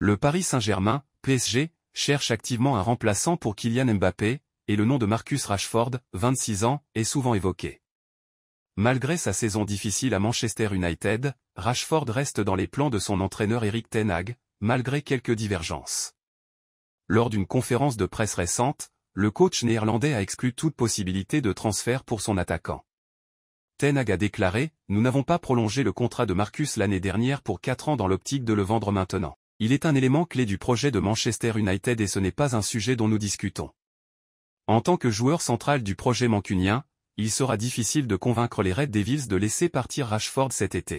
Le Paris Saint-Germain, PSG, cherche activement un remplaçant pour Kylian Mbappé, et le nom de Marcus Rashford, 26 ans, est souvent évoqué. Malgré sa saison difficile à Manchester United, Rashford reste dans les plans de son entraîneur Eric Ten Hag, malgré quelques divergences. Lors d'une conférence de presse récente, le coach néerlandais a exclu toute possibilité de transfert pour son attaquant. Ten Hag a déclaré « Nous n'avons pas prolongé le contrat de Marcus l'année dernière pour 4 ans dans l'optique de le vendre maintenant. Il est un élément clé du projet de Manchester United et ce n'est pas un sujet dont nous discutons. En tant que joueur central du projet mancunien, il sera difficile de convaincre les Red Devils de laisser partir Rashford cet été.